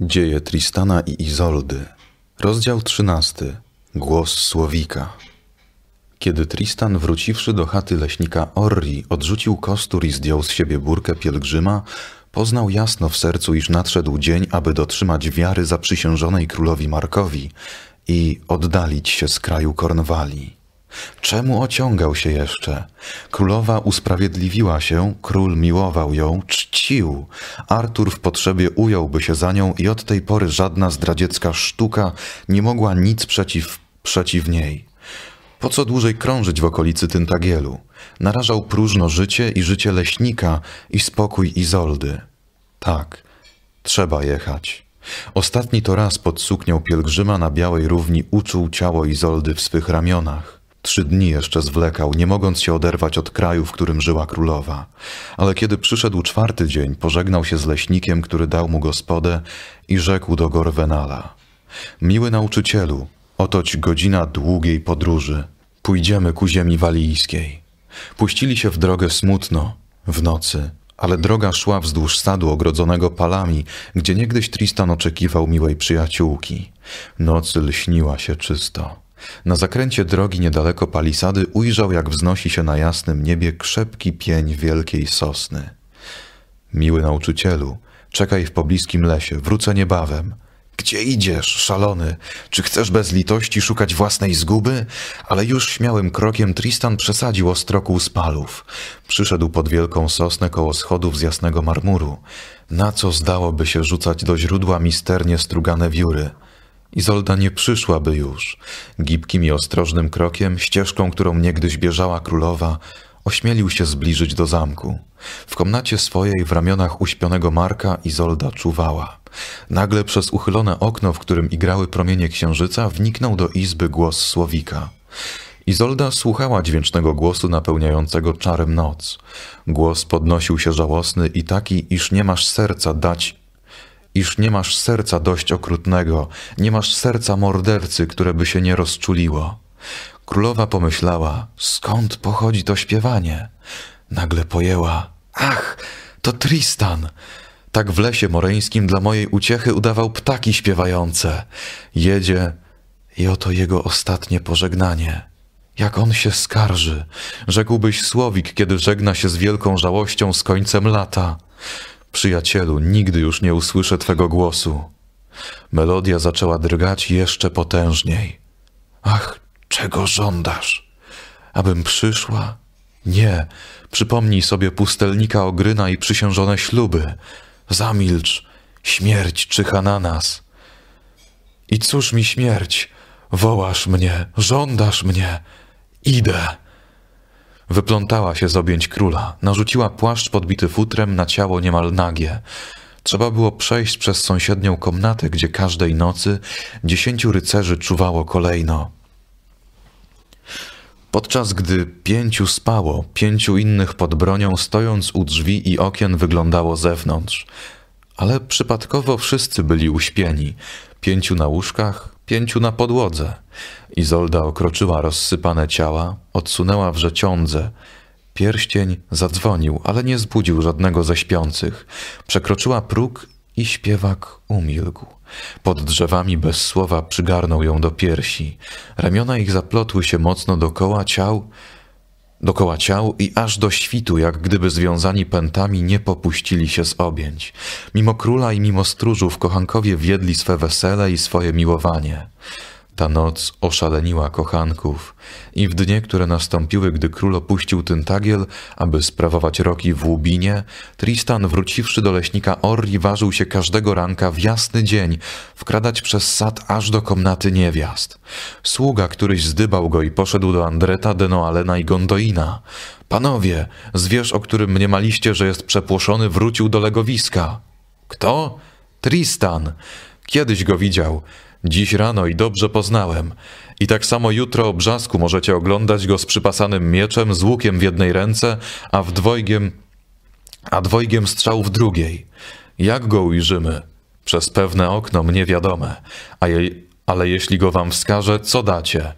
Dzieje Tristana i Izoldy. Rozdział 13. Głos Słowika. Kiedy Tristan, wróciwszy do chaty leśnika Orri, odrzucił kostur i zdjął z siebie burkę pielgrzyma, poznał jasno w sercu, iż nadszedł dzień, aby dotrzymać wiary zaprzysiężonej królowi Markowi i oddalić się z kraju Kornwali. Czemu ociągał się jeszcze? Królowa usprawiedliwiła się, król miłował ją, czcił. Artur w potrzebie ująłby się za nią i od tej pory żadna zdradziecka sztuka nie mogła nic przeciw, przeciw niej. Po co dłużej krążyć w okolicy Tyntagielu? Narażał próżno życie i życie leśnika i spokój Izoldy. Tak, trzeba jechać. Ostatni to raz pod suknią pielgrzyma na białej równi uczuł ciało Izoldy w swych ramionach. Trzy dni jeszcze zwlekał, nie mogąc się oderwać od kraju, w którym żyła królowa. Ale kiedy przyszedł czwarty dzień, pożegnał się z leśnikiem, który dał mu gospodę i rzekł do Gorwenala. Miły nauczycielu, otoć godzina długiej podróży. Pójdziemy ku ziemi walijskiej. Puścili się w drogę smutno, w nocy, ale droga szła wzdłuż sadu ogrodzonego palami, gdzie niegdyś Tristan oczekiwał miłej przyjaciółki. Nocy lśniła się czysto. Na zakręcie drogi niedaleko palisady ujrzał, jak wznosi się na jasnym niebie krzepki pień wielkiej sosny. Miły nauczycielu, czekaj w pobliskim lesie, wrócę niebawem. Gdzie idziesz, szalony? Czy chcesz bez litości szukać własnej zguby? Ale już śmiałym krokiem Tristan przesadził ostroku spalów. Przyszedł pod wielką sosnę koło schodów z jasnego marmuru. Na co zdałoby się rzucać do źródła misternie strugane wióry? Izolda nie przyszłaby już. Gibkim i ostrożnym krokiem, ścieżką, którą niegdyś bieżała królowa, ośmielił się zbliżyć do zamku. W komnacie swojej w ramionach uśpionego Marka Izolda czuwała. Nagle przez uchylone okno, w którym igrały promienie księżyca, wniknął do izby głos Słowika. Izolda słuchała dźwięcznego głosu napełniającego czarem noc. Głos podnosił się żałosny i taki, iż nie masz serca dać iż nie masz serca dość okrutnego, nie masz serca mordercy, które by się nie rozczuliło. Królowa pomyślała, skąd pochodzi to śpiewanie. Nagle pojęła, ach, to Tristan. Tak w lesie moreńskim dla mojej uciechy udawał ptaki śpiewające. Jedzie i oto jego ostatnie pożegnanie. Jak on się skarży, rzekłbyś Słowik, kiedy żegna się z wielką żałością z końcem lata. Przyjacielu, nigdy już nie usłyszę twego głosu. Melodia zaczęła drgać jeszcze potężniej. Ach, czego żądasz? Abym przyszła? Nie, przypomnij sobie pustelnika Ogryna i przysiężone śluby. Zamilcz, śmierć czyha na nas. I cóż mi śmierć? Wołasz mnie, żądasz mnie. Idę. Wyplątała się z objęć króla, narzuciła płaszcz podbity futrem na ciało niemal nagie. Trzeba było przejść przez sąsiednią komnatę, gdzie każdej nocy dziesięciu rycerzy czuwało kolejno. Podczas gdy pięciu spało, pięciu innych pod bronią, stojąc u drzwi i okien, wyglądało zewnątrz. Ale przypadkowo wszyscy byli uśpieni. Pięciu na łóżkach, pięciu na podłodze. Izolda okroczyła rozsypane ciała, odsunęła wrzeciądze. Pierścień zadzwonił, ale nie zbudził żadnego ze śpiących. Przekroczyła próg i śpiewak umilkł. Pod drzewami bez słowa przygarnął ją do piersi. Ramiona ich zaplotły się mocno dokoła ciał, dokoła ciał i aż do świtu, jak gdyby związani pętami, nie popuścili się z objęć. Mimo króla i mimo stróżów kochankowie wiedli swe wesele i swoje miłowanie. Ta noc oszaleniła kochanków i w dnie, które nastąpiły, gdy król opuścił Tyntagiel, aby sprawować roki w Łubinie, Tristan, wróciwszy do leśnika Orli, ważył się każdego ranka w jasny dzień wkradać przez sad aż do komnaty niewiast. Sługa któryś zdybał go i poszedł do Andreta, Denoalena i Gondoina. Panowie, zwierz, o którym mniemaliście, że jest przepłoszony, wrócił do legowiska. Kto? Tristan. Kiedyś go widział. Dziś rano i dobrze poznałem. I tak samo jutro o brzasku możecie oglądać go z przypasanym mieczem, z łukiem w jednej ręce, a w dwojgiem, a dwojgiem strzał w drugiej. Jak go ujrzymy? Przez pewne okno mnie wiadome, a jej, ale jeśli go wam wskażę, co dacie?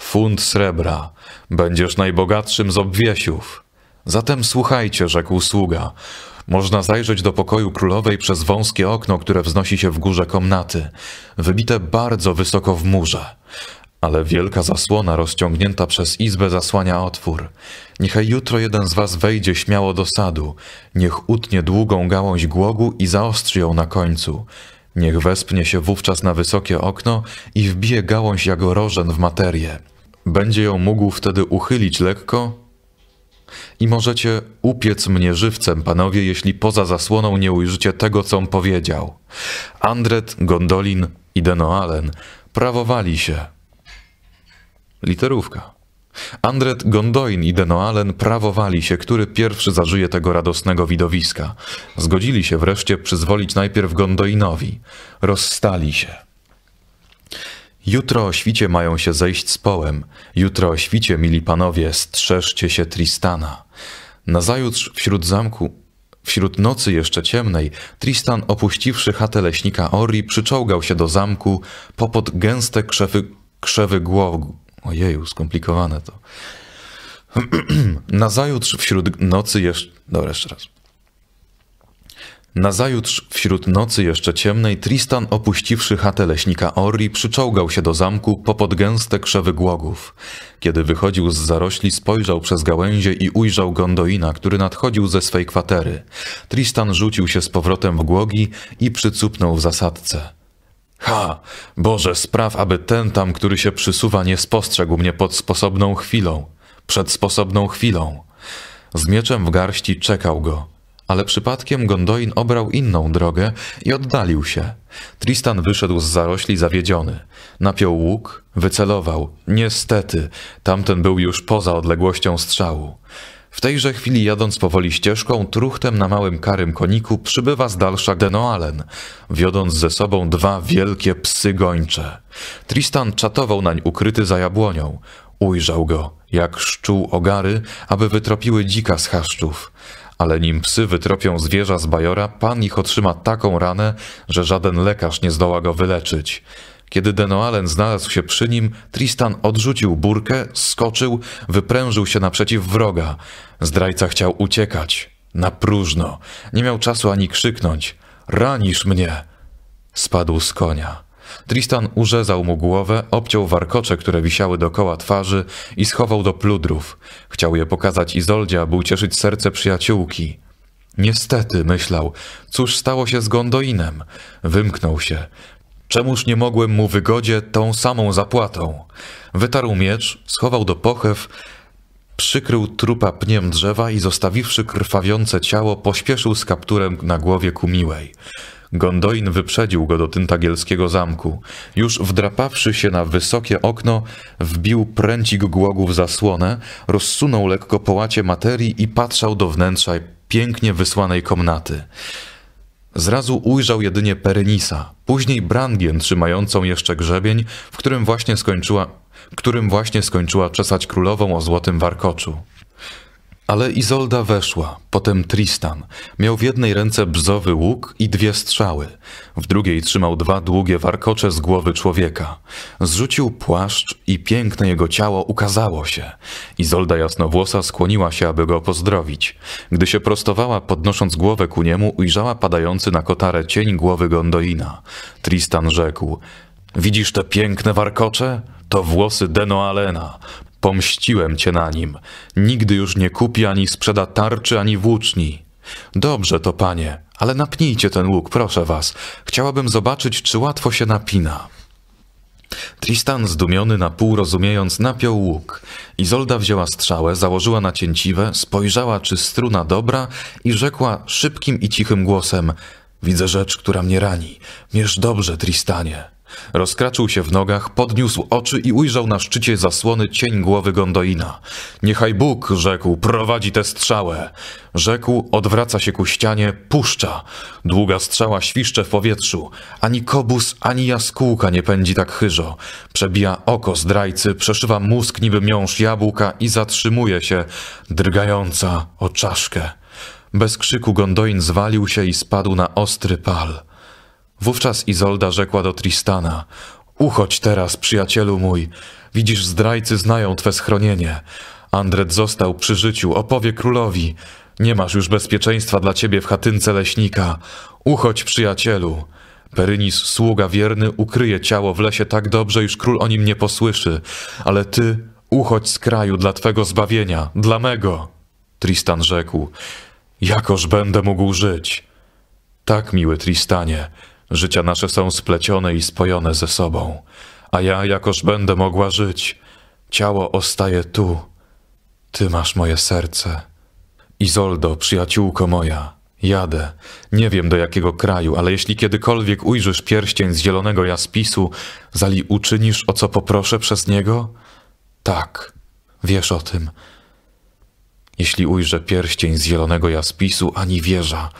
Funt srebra. Będziesz najbogatszym z obwiesiów. Zatem słuchajcie, rzekł sługa. Można zajrzeć do pokoju królowej przez wąskie okno, które wznosi się w górze komnaty, wybite bardzo wysoko w murze. Ale wielka zasłona rozciągnięta przez izbę zasłania otwór. Niechaj jutro jeden z was wejdzie śmiało do sadu, niech utnie długą gałąź głogu i zaostrzy ją na końcu. Niech wespnie się wówczas na wysokie okno i wbije gałąź jak rożen w materię. Będzie ją mógł wtedy uchylić lekko i możecie upiec mnie żywcem, panowie, jeśli poza zasłoną nie ujrzycie tego, com powiedział. Andret, Gondolin i Denoalen prawowali się. Literówka. Andret, Gondolin i Denoalen prawowali się, który pierwszy zażyje tego radosnego widowiska. Zgodzili się wreszcie przyzwolić najpierw Gondolinowi. Rozstali się. Jutro o świcie mają się zejść z połem. Jutro o świcie, mili panowie, strzeżcie się Tristana. Nazajutrz wśród zamku, wśród nocy jeszcze ciemnej, Tristan, opuściwszy chatę leśnika Ori, przyczołgał się do zamku popod gęste krzewy, krzewy głow... Ojeju, skomplikowane to. Nazajutrz wśród nocy jeszcze... Dobra, jeszcze raz. Nazajutrz, wśród nocy jeszcze ciemnej, Tristan, opuściwszy chatę leśnika Orri, przyczołgał się do zamku popod gęste krzewy głogów. Kiedy wychodził z zarośli, spojrzał przez gałęzie i ujrzał Gondolina, który nadchodził ze swej kwatery. Tristan rzucił się z powrotem w głogi i przycupnął w zasadce. Ha! Boże, spraw, aby ten tam, który się przysuwa, nie spostrzegł mnie pod sposobną chwilą. Przed sposobną chwilą. Z mieczem w garści czekał go ale przypadkiem Gondoin obrał inną drogę i oddalił się. Tristan wyszedł z zarośli zawiedziony. Napiął łuk, wycelował. Niestety, tamten był już poza odległością strzału. W tejże chwili jadąc powoli ścieżką, truchtem na małym karym koniku przybywa z dalsza Denoalen, wiodąc ze sobą dwa wielkie psy gończe. Tristan czatował nań ukryty za jabłonią. Ujrzał go, jak szczuł ogary, aby wytropiły dzika z chaszczów ale nim psy wytropią zwierza z bajora, pan ich otrzyma taką ranę, że żaden lekarz nie zdoła go wyleczyć. Kiedy Denoalen znalazł się przy nim, Tristan odrzucił burkę, skoczył, wyprężył się naprzeciw wroga. Zdrajca chciał uciekać. Na próżno. Nie miał czasu ani krzyknąć. Ranisz mnie! Spadł z konia. Tristan urzezał mu głowę, obciął warkocze, które wisiały dokoła twarzy i schował do pludrów. Chciał je pokazać Izoldzie, aby ucieszyć serce przyjaciółki. Niestety, myślał, cóż stało się z Gondoinem? Wymknął się. Czemuż nie mogłem mu wygodzie tą samą zapłatą? Wytarł miecz, schował do pochew, przykrył trupa pniem drzewa i zostawiwszy krwawiące ciało, pośpieszył z kapturem na głowie kumiłej. Gondoin wyprzedził go do tyntagielskiego zamku. Już wdrapawszy się na wysokie okno, wbił pręcik głogu w zasłonę, rozsunął lekko połacie materii i patrzał do wnętrza pięknie wysłanej komnaty. Zrazu ujrzał jedynie Perenisa, później Brangien trzymającą jeszcze grzebień, w którym właśnie skończyła, którym właśnie skończyła czesać królową o złotym warkoczu. Ale Izolda weszła, potem Tristan. Miał w jednej ręce bzowy łuk i dwie strzały. W drugiej trzymał dwa długie warkocze z głowy człowieka. Zrzucił płaszcz i piękne jego ciało ukazało się. Izolda jasnowłosa skłoniła się, aby go pozdrowić. Gdy się prostowała, podnosząc głowę ku niemu, ujrzała padający na kotarę cień głowy Gondolina. Tristan rzekł – Widzisz te piękne warkocze? To włosy Denoalena. Pomściłem cię na nim. Nigdy już nie kupi ani sprzeda tarczy, ani włóczni. Dobrze to, panie, ale napnijcie ten łuk, proszę was. Chciałabym zobaczyć, czy łatwo się napina. Tristan, zdumiony na pół rozumiejąc, napiął łuk. Izolda wzięła strzałę, założyła na cięciwe, spojrzała, czy struna dobra i rzekła szybkim i cichym głosem – Widzę rzecz, która mnie rani. Mierz dobrze, Tristanie. Rozkraczył się w nogach, podniósł oczy i ujrzał na szczycie zasłony cień głowy Gondoina. Niechaj Bóg, rzekł, prowadzi tę strzałę. Rzekł, odwraca się ku ścianie, puszcza. Długa strzała świszcze w powietrzu. Ani kobus, ani jaskółka nie pędzi tak chyżo. Przebija oko zdrajcy, przeszywa mózg niby miąż jabłka i zatrzymuje się, drgająca o czaszkę. Bez krzyku Gondoin zwalił się i spadł na ostry pal. Wówczas Izolda rzekła do Tristana: Uchodź teraz, przyjacielu mój. Widzisz, zdrajcy znają twe schronienie. Andret został przy życiu, opowie królowi. Nie masz już bezpieczeństwa dla ciebie w chatynce leśnika. Uchodź, przyjacielu. Perynis, sługa wierny, ukryje ciało w lesie tak dobrze, iż król o nim nie posłyszy. Ale ty uchodź z kraju dla twego zbawienia, dla mego. Tristan rzekł: Jakoż będę mógł żyć? Tak, miły Tristanie, Życia nasze są splecione i spojone ze sobą, a ja jakoż będę mogła żyć. Ciało ostaje tu. Ty masz moje serce. Izoldo, przyjaciółko moja, jadę. Nie wiem do jakiego kraju, ale jeśli kiedykolwiek ujrzysz pierścień z zielonego jaspisu, zali uczynisz o co poproszę przez niego? Tak, wiesz o tym. Jeśli ujrzę pierścień z zielonego jaspisu, ani wieża,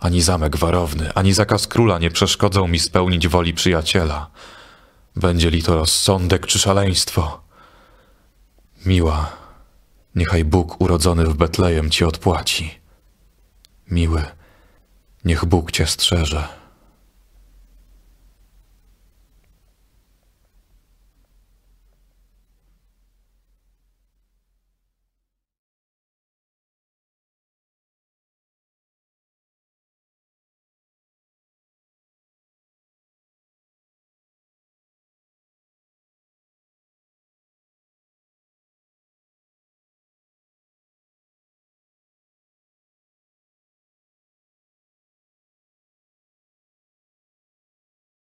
ani zamek warowny, ani zakaz króla nie przeszkodzą mi spełnić woli przyjaciela. Będzie li to rozsądek czy szaleństwo. Miła, niechaj Bóg urodzony w Betlejem ci odpłaci. Miły, niech Bóg cię strzeże.